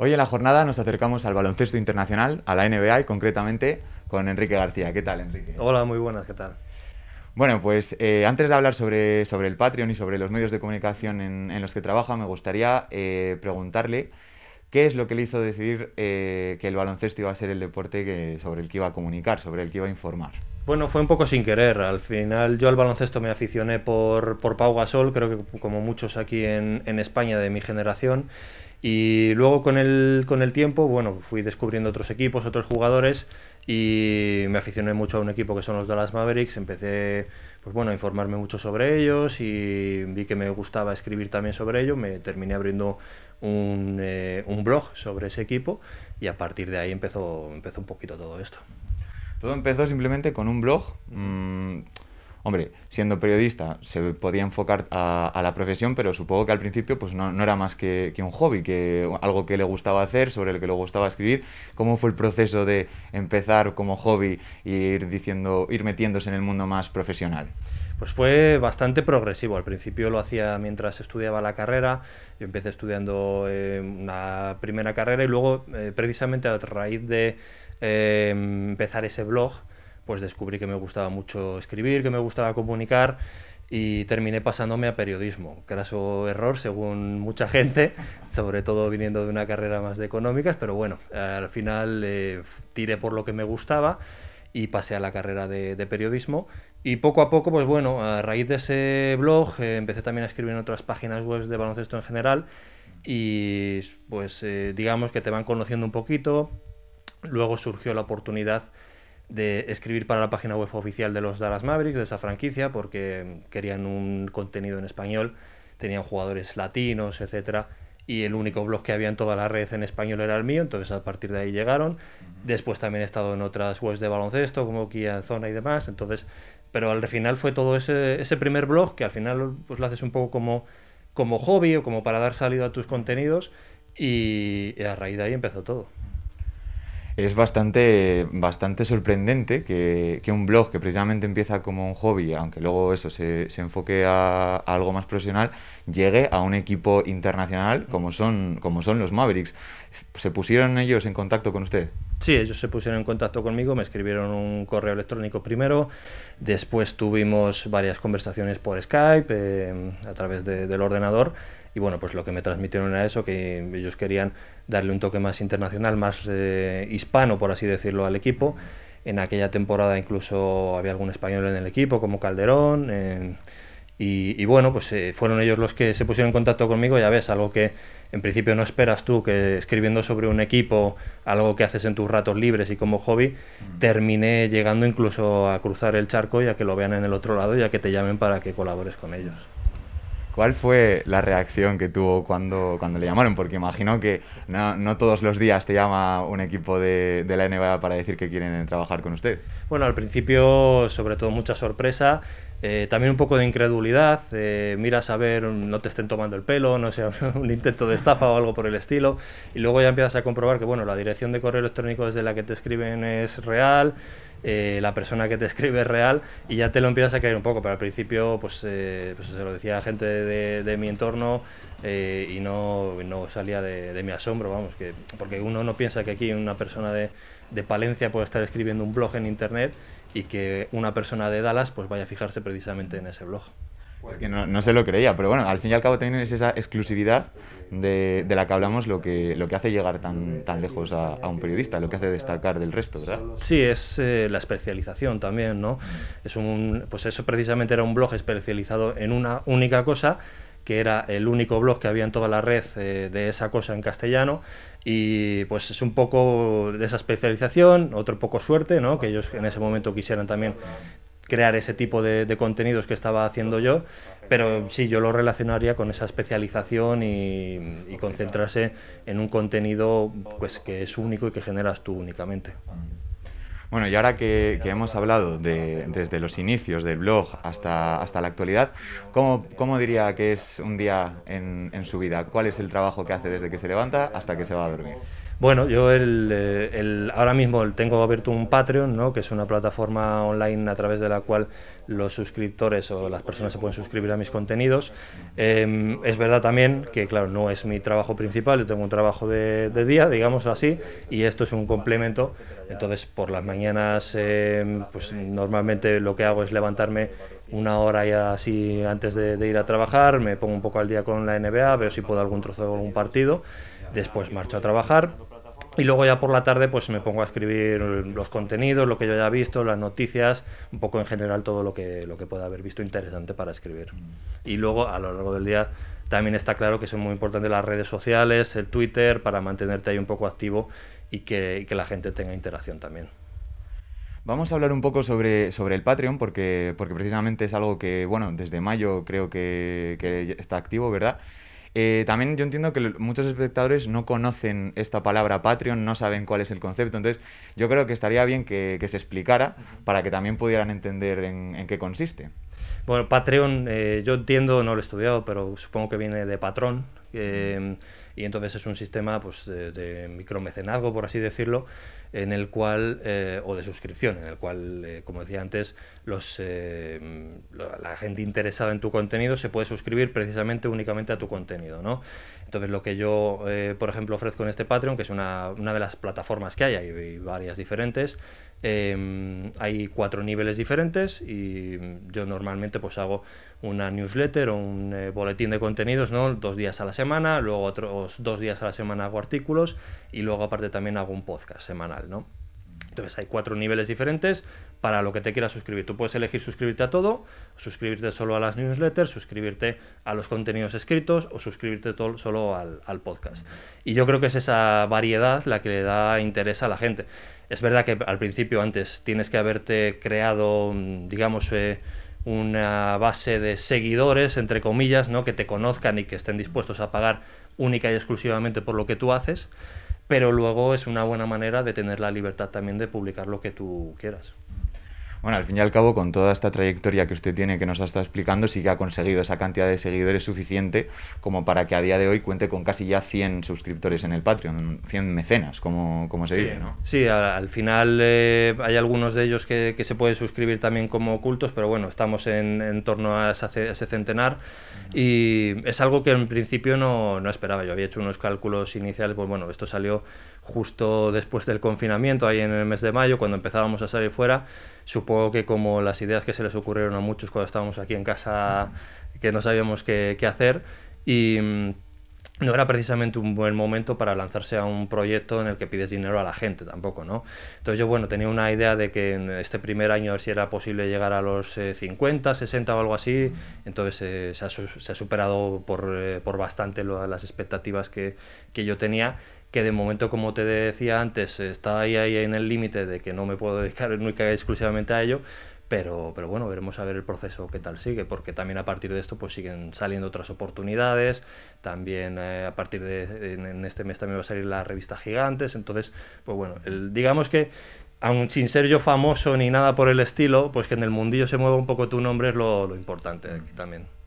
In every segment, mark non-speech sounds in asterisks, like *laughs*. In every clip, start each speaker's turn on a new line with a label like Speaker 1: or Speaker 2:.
Speaker 1: Hoy en la jornada nos acercamos al baloncesto internacional, a la NBA y concretamente con Enrique García. ¿Qué tal, Enrique?
Speaker 2: Hola, muy buenas, ¿qué tal?
Speaker 1: Bueno, pues eh, antes de hablar sobre, sobre el Patreon y sobre los medios de comunicación en, los que trabaja, me gustaría eh, preguntarle qué es lo que le hizo decidir eh, que el baloncesto iba a ser el deporte que, sobre el que iba a comunicar, sobre el que iba a informar. Bueno, fue un poco sin querer. Al final yo al baloncesto me aficioné por, por
Speaker 2: Pau Gasol, creo que como muchos aquí en, en España de mi generación. Y luego con el, con el tiempo, bueno, fui descubriendo otros equipos, otros jugadores y me aficioné mucho a un equipo que son los Dallas Mavericks. Empecé pues bueno, a informarme mucho sobre ellos y vi que me gustaba escribir también sobre ello. Me terminé abriendo un, eh, blog sobre ese equipo y a partir de ahí empezó, empezó un poquito todo esto.
Speaker 1: Todo empezó simplemente con un blog. Mm, hombre, siendo periodista se podía enfocar a, la profesión, pero supongo que al principio pues no, era más que, un hobby, que algo que le gustaba hacer, sobre el que le gustaba escribir. ¿Cómo fue el proceso de empezar como hobby e ir, diciendo, ir metiéndose en el mundo más profesional? Pues fue bastante progresivo.
Speaker 2: Al principio lo hacía mientras estudiaba la carrera. Yo empecé estudiando una eh, primera carrera y luego, eh, precisamente a raíz de eh, empezar ese blog, pues descubrí que me gustaba mucho escribir, que me gustaba comunicar y terminé pasándome a periodismo. era Graso error, según mucha gente, *laughs* sobre todo viniendo de una carrera más de económicas, pero bueno, al final eh, tiré por lo que me gustaba y pasé a la carrera de, periodismo. Y poco a poco, pues bueno, a raíz de ese blog eh, empecé también a escribir en otras páginas web de baloncesto en general y pues eh, digamos que te van conociendo un poquito. Luego surgió la oportunidad de escribir para la página web oficial de los Dallas Mavericks, de esa franquicia, porque querían un contenido en español, tenían jugadores latinos, etc y el único blog que había en toda la red en español era el mío, entonces a partir de ahí llegaron. Después también he estado en otras webs de baloncesto, como Kia Zona y demás, entonces, pero al final fue todo ese, primer blog que al final pues lo haces un poco como, como hobby o como para dar salida a tus contenidos y a raíz de ahí empezó todo
Speaker 1: es bastante, bastante sorprendente que, un blog que precisamente empieza como un hobby, aunque luego eso se, enfoque a, algo más profesional, llegue a un equipo internacional como son, como son los Mavericks. ¿Se pusieron ellos en contacto con usted?
Speaker 2: Sí, ellos se pusieron en contacto conmigo, me escribieron un correo electrónico primero, después tuvimos varias conversaciones por Skype, eh, a través del ordenador y bueno, pues lo que me transmitieron era eso, que ellos querían darle un toque más internacional, más eh, hispano, por así decirlo, al equipo. En aquella temporada incluso había algún español en el equipo, como Calderón. y, bueno, pues eh, fueron ellos los que se pusieron en contacto conmigo, ya ves, algo que en principio no esperas tú, que escribiendo sobre un equipo, algo que haces en tus ratos libres y como hobby, mm. terminé
Speaker 1: llegando incluso a cruzar el charco y a que lo vean en el otro lado y a que te llamen para que colabores con ellos. ¿Cuál fue la reacción que tuvo cuando, cuando le llamaron? Porque imagino que no, no todos los días te llama un equipo de, de, la NBA para decir que quieren trabajar con usted. Bueno, al principio sobre todo mucha sorpresa, eh, también un poco de incredulidad, eh,
Speaker 2: miras a ver, no te estén tomando el pelo, no sea *laughs* un intento de estafa o algo por el estilo, y luego ya empiezas a comprobar que bueno, la dirección de correo electrónico desde la que te escriben es real. Eh, la persona que te escribe es real y ya te lo empiezas a creer un poco. Pero al principio, pues, eh, pues se lo decía a gente de, mi entorno eh, y no, salía de, mi asombro, vamos, que, porque uno no piensa que aquí una persona de, Palencia pueda estar escribiendo un blog en internet
Speaker 1: y que una
Speaker 2: persona de Dallas pues vaya a fijarse precisamente en ese blog.
Speaker 1: Pues no, se lo creía, pero bueno, al fin y al cabo también esa exclusividad de, la que hablamos lo que, lo que hace llegar tan, lejos a, un periodista, lo que hace destacar del resto, ¿verdad? Sí, es eh, la
Speaker 2: especialización también, ¿no? Es un, pues eso precisamente era un blog especializado en una única cosa, que era el único blog que había en toda la red eh, de esa cosa en castellano. Y pues es un poco de esa especialización, otro poco suerte, ¿no? Que ellos en ese momento quisieran también crear ese tipo de contenidos que estaba haciendo yo pero sí, yo lo relacionaría con esa especialización y, concentrarse en un
Speaker 1: contenido pues, que es único y que generas tú únicamente. Bueno, y ahora que, hemos hablado de, desde los inicios del blog hasta, la actualidad, ¿cómo, diría que es un día en, en su vida? ¿Cuál es el trabajo que hace desde que se levanta hasta que se va a dormir? Bueno, yo el, eh, ahora mismo tengo abierto un Patreon, ¿no? que es una
Speaker 2: plataforma online a través de la cual los suscriptores o las personas se pueden suscribir a mis contenidos. Em, es verdad también que, claro, no es mi trabajo principal, yo tengo un trabajo de, día, digamos así, y esto es un complemento. Entonces, por las mañanas, em, pues normalmente lo que hago es levantarme una hora ya así antes de, ir a trabajar, me pongo un poco al día con la NBA, veo si puedo algún trozo de algún partido, después marcho a trabajar y luego ya por la tarde pues me pongo a escribir los contenidos, lo que yo haya visto, las noticias, un poco en general todo lo que, lo que pueda haber visto interesante para escribir. Y luego a lo largo del día también está claro que son muy importantes las redes sociales, el Twitter, para mantenerte ahí un poco
Speaker 1: activo y que la gente tenga interacción también. Vamos a hablar un poco sobre, sobre el Patreon, porque, porque precisamente es algo que, bueno, desde mayo creo que, que está activo, ¿verdad? Eh, también yo entiendo que muchos espectadores no conocen esta palabra Patreon, no saben cuál es el concepto, entonces yo creo que estaría bien que, que se explicara para que también pudieran entender en, qué consiste. Bueno, Patreon, eh, yo entiendo,
Speaker 2: no lo he estudiado, pero supongo que viene de patrón. Eh, y entonces es un sistema pues, de, de micromecenazgo, por así decirlo, en el cual, eh, o de suscripción, en el cual, eh, como decía antes, los, eh, la gente interesada en tu contenido se puede suscribir precisamente únicamente a tu contenido, Entonces lo que yo, por ejemplo, ofrezco en este Patreon, que es una, de las plataformas que hay, hay, varias diferentes, em, hay cuatro niveles diferentes y yo normalmente pues hago una newsletter o un boletín de contenidos, ¿no? Dos días a la semana, luego otros dos días a la semana hago artículos y luego aparte también hago un podcast semanal. ¿no? Entonces hay cuatro niveles diferentes para lo que te quieras suscribir. Tú puedes elegir suscribirte a todo, suscribirte solo a las newsletters, suscribirte a los contenidos escritos o suscribirte solo al, podcast. Y yo creo que es esa variedad la que le da interés a la gente. Es verdad que al principio antes tienes que haberte creado, mm, digamos, eh, una base de seguidores, entre comillas, ¿no? que te conozcan y que estén dispuestos a pagar única y exclusivamente por lo que tú haces pero luego es una buena manera de tener la libertad también de publicar lo que tú quieras.
Speaker 1: Bueno, al fin y al cabo, con toda esta trayectoria que usted tiene, que nos ha estado explicando, sí que ha conseguido esa cantidad de seguidores suficiente como para que a día de hoy cuente con casi ya 100 suscriptores en el Patreon, 100 mecenas, como, como se dice, ¿no?
Speaker 2: Sí, al, final eh, hay algunos de ellos que, se pueden suscribir también como cultos, pero bueno, estamos en, torno a, ese centenar y es algo que en principio no, no esperaba. Yo había hecho unos cálculos iniciales, pues bueno, esto salió justo después del confinamiento, ahí en el mes de mayo, cuando empezábamos a salir fuera, supongo que como las ideas que se les ocurrieron a muchos cuando estábamos aquí en casa, que no sabíamos qué, hacer, y mm, no era precisamente un buen momento para lanzarse a un proyecto en el que pides dinero a la gente tampoco, ¿no? Entonces yo, bueno, tenía una idea de que en este primer año a ver si era posible llegar a los 50, eh, 60 o algo así, entonces eh, se, ha, superado por, eh, bastante las expectativas que, que yo tenía que de momento, como te decía antes, está ahí, ahí en el límite de que no me puedo *laughs* dedicar exclusivamente a ello, pero, pero bueno, veremos a ver el proceso qué tal sigue, porque también a partir de esto pues siguen saliendo otras oportunidades, también eh, a partir de en, este mes también va a salir la revista Gigantes, entonces pues bueno, digamos que aun sin ser yo famoso ni nada por el estilo, pues que en el mundillo se mueva un poco tu nombre es lo, importante también.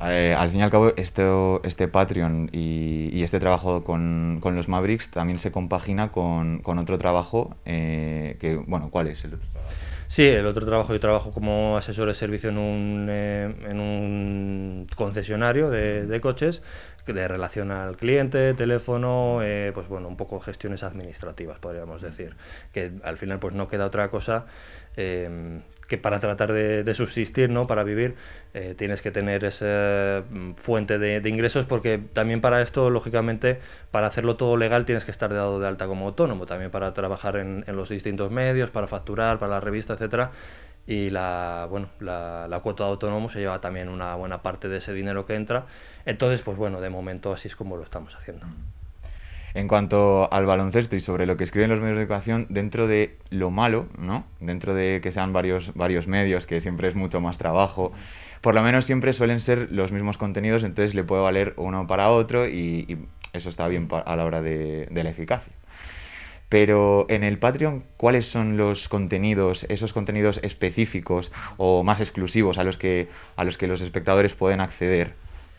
Speaker 1: Eh, al fin y al cabo, esto, este Patreon y, este trabajo con, los Mavericks también se compagina con, otro trabajo eh, que, bueno, ¿cuál es el otro Sí, el otro trabajo, yo trabajo como asesor de servicio en un, eh, en un
Speaker 2: concesionario de, de, coches, de relación al cliente, teléfono, pues bueno, un poco gestiones administrativas, podríamos decir, que al final pues no queda otra cosa que para tratar de, subsistir, ¿no? Para vivir, eh, tienes que tener esa mm, fuente de, ingresos porque también para esto, lógicamente, para hacerlo todo legal tienes que estar dado de alta como autónomo, también para trabajar en, los distintos medios, para facturar, para la revista, etcétera. Y la, bueno, la, cuota de autónomo se lleva también una buena parte de ese dinero que entra. Entonces, pues bueno, de momento así es como lo estamos haciendo. Mm.
Speaker 1: En cuanto al baloncesto y sobre lo que escriben los medios de educación, dentro de lo malo, ¿no? Dentro de que sean varios, medios, que siempre es mucho más trabajo, por lo menos siempre suelen ser los mismos contenidos, entonces le puede valer uno para otro y, eso está bien a la hora de, la eficacia. Pero en el Patreon, ¿cuáles son los contenidos, esos contenidos específicos o más exclusivos a los que, a los, que los espectadores pueden acceder?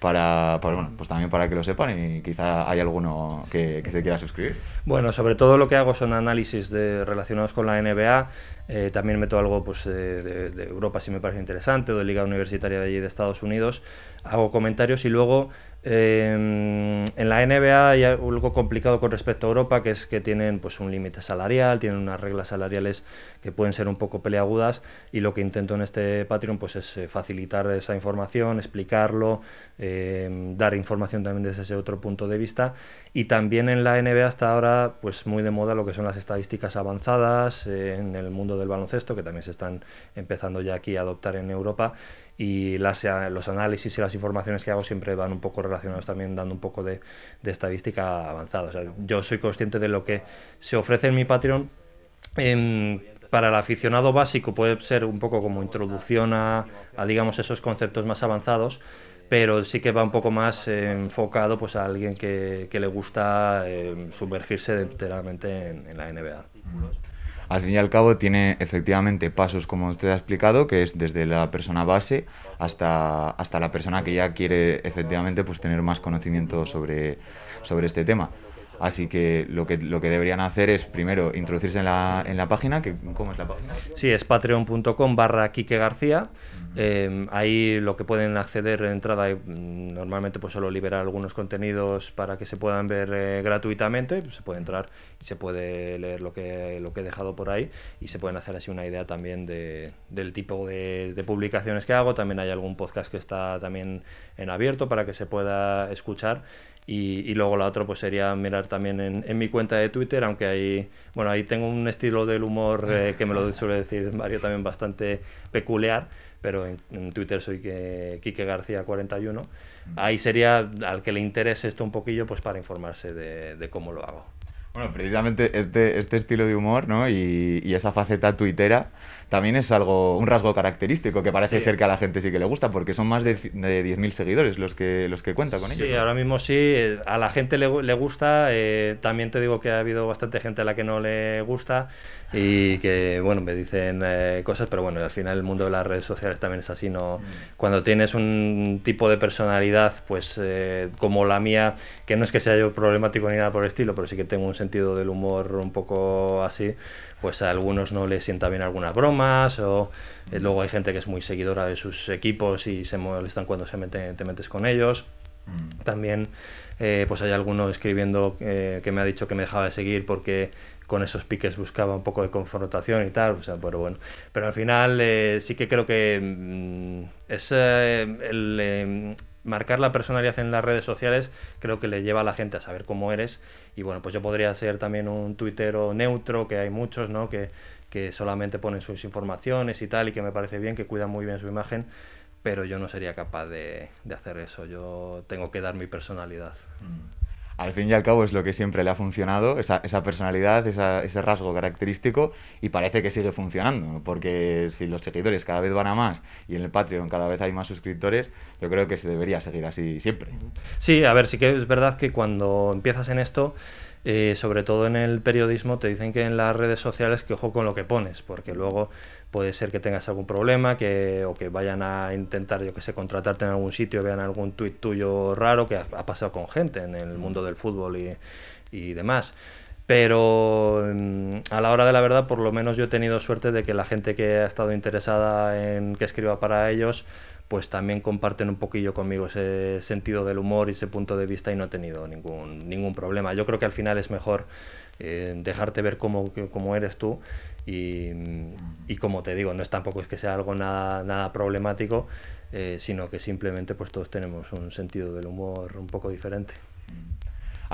Speaker 1: para, bueno, pues también para que lo sepan y quizá hay alguno que, se
Speaker 2: quiera suscribir. Bueno, sobre todo lo que hago son análisis de, relacionados con la NBA, eh, también meto algo pues, de, Europa si me parece interesante o de Liga Universitaria de allí de Estados Unidos, hago comentarios y luego Em, en la NBA hay algo complicado con respecto a Europa, que es que tienen pues, un límite salarial, tienen unas reglas salariales que pueden ser un poco peleagudas y lo que intento en este Patreon pues, es eh, facilitar esa información, explicarlo, em, dar información también desde ese otro punto de vista y también en la NBA hasta ahora, pues muy de moda lo que son las estadísticas avanzadas eh, en el mundo del baloncesto, que también se están empezando ya aquí a adoptar en Europa. Y las, eh, los análisis y las informaciones que hago siempre van un poco relacionados también dando un poco de, estadística avanzada. yo soy consciente de lo que se ofrece en mi Patreon. Em, para el aficionado básico puede ser un poco como introducción a, a digamos, esos conceptos más avanzados pero sí que va un poco más eh, enfocado pues, a alguien que, que le gusta eh, sumergirse enteramente en, la NBA.
Speaker 1: Al fin y al cabo tiene efectivamente pasos como usted ha explicado, que es desde la persona base hasta, hasta la persona que ya quiere efectivamente pues, tener más conocimiento sobre este tema. Así que lo que, lo que deberían hacer es primero introducirse en la, página, que, ¿cómo es la página?
Speaker 2: Sí, es patreon.com barra Quique García. Em, ahí lo que pueden acceder de entrada, eh, normalmente pues solo liberar algunos contenidos para que se puedan ver eh, gratuitamente, se puede entrar y se puede leer lo que, lo que he dejado por ahí y se pueden hacer así una idea también de, del tipo de, de publicaciones que hago. También hay algún podcast que está también en abierto para que se pueda escuchar. Y, luego la otra pues sería mirar también en, en, mi cuenta de Twitter, aunque ahí, bueno, ahí tengo un estilo del humor eh, que me lo *laughs* suele decir Mario también bastante peculiar, pero en, Twitter soy que, Quique García 41. Ahí sería al que le interese esto un poquillo pues para informarse de cómo lo
Speaker 1: hago. Bueno, precisamente este, este, estilo de humor ¿no? y, esa faceta tuitera también es algo, un rasgo característico que parece ser que a la gente sí que le gusta, porque son más de, 10.000 seguidores los que, los que cuenta con ellos. Sí, ahora
Speaker 2: mismo sí, eh, a la gente le, gusta, eh, también te digo que ha habido bastante gente a la que no le gusta y que, bueno, me dicen eh, cosas, pero bueno, al final el mundo de las redes sociales también es así, ¿no? Mm. Cuando tienes un tipo de personalidad, pues como la mía, que no es que sea yo problemático ni nada por el estilo, pero sí que tengo un del humor un poco así, pues a algunos no les sienta bien algunas bromas o eh, luego hay gente que es muy seguidora de sus equipos y se molestan cuando se meten, te metes con ellos. Mm. También eh, pues hay alguno escribiendo eh, que me ha dicho que me dejaba de seguir porque con esos piques buscaba un poco de confrontación y tal, pero bueno. Pero al final sí que creo que mm, es el marcar la personalidad en las redes sociales creo que le lleva a la gente a saber cómo eres. Y bueno, pues yo podría ser también un tuitero neutro, que hay muchos, ¿no? Que, solamente ponen sus informaciones y tal, y que me parece bien, que cuidan muy bien su imagen, pero yo no sería capaz de, hacer eso. Yo tengo que dar mi personalidad.
Speaker 1: Mm al fin y al cabo es lo que siempre le ha funcionado, esa, esa personalidad, ese rasgo característico, y parece que sigue funcionando, porque si los seguidores cada vez van a más y en el Patreon cada vez hay más suscriptores, yo creo que se debería seguir así siempre. Sí, a ver, sí que es verdad que cuando empiezas en esto,
Speaker 2: eh, sobre todo en el periodismo, te dicen que en las redes sociales que ojo con lo que pones, porque luego puede ser que tengas algún problema, que, o que vayan a intentar, yo que sé, contratarte en algún sitio, vean algún tuit tuyo raro que ha, pasado con gente en el mundo del fútbol y, demás. Pero mm, a la hora de la verdad, por lo menos yo he tenido suerte de que la gente que ha estado interesada en que escriba para ellos, pues también comparten un poquillo conmigo ese sentido del humor y ese punto de vista y no he tenido ningún, ningún problema. Yo creo que al final es mejor eh, dejarte ver cómo, eres tú. Y, como te digo, no es tampoco es que sea algo nada, problemático, eh, sino que simplemente pues todos tenemos un sentido del humor un poco diferente. Mm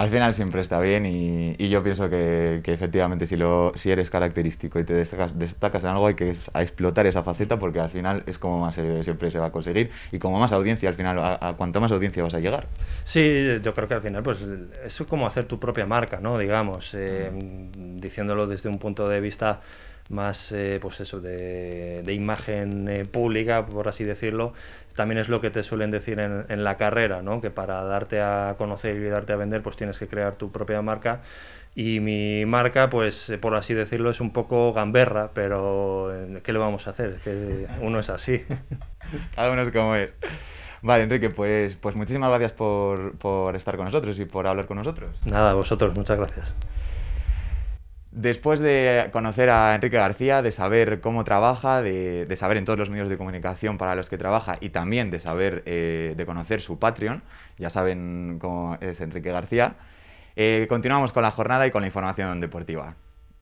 Speaker 1: al final siempre está bien y, yo pienso que, efectivamente si, lo, si eres característico y te destacas, destacas en algo hay que explotar esa faceta porque al final es como más eh, siempre se va a conseguir y como más audiencia al final, a, cuanto más audiencia vas a llegar. Sí, yo creo que al final pues es como hacer tu propia marca,
Speaker 2: ¿no? Digamos, eh, diciéndolo desde un punto de vista más eh, pues eso, de, imagen eh, pública, por así decirlo, también es lo que te suelen decir en, la carrera, ¿no? que para darte a conocer y darte a vender, pues tienes que crear tu propia marca. Y mi marca, pues eh, por así decirlo, es un poco gamberra, pero
Speaker 1: ¿qué le vamos a hacer? que uno es así. *laughs* Cada uno es como es. Vale, Enrique, pues, pues muchísimas gracias por, por estar con nosotros y por hablar con nosotros. Nada, vosotros, muchas gracias. Después de conocer a Enrique García, de saber cómo trabaja, de, saber en todos los medios de comunicación para los que trabaja y también de saber, eh, de conocer su Patreon, ya saben cómo es Enrique García, eh, continuamos con la jornada y con la información deportiva.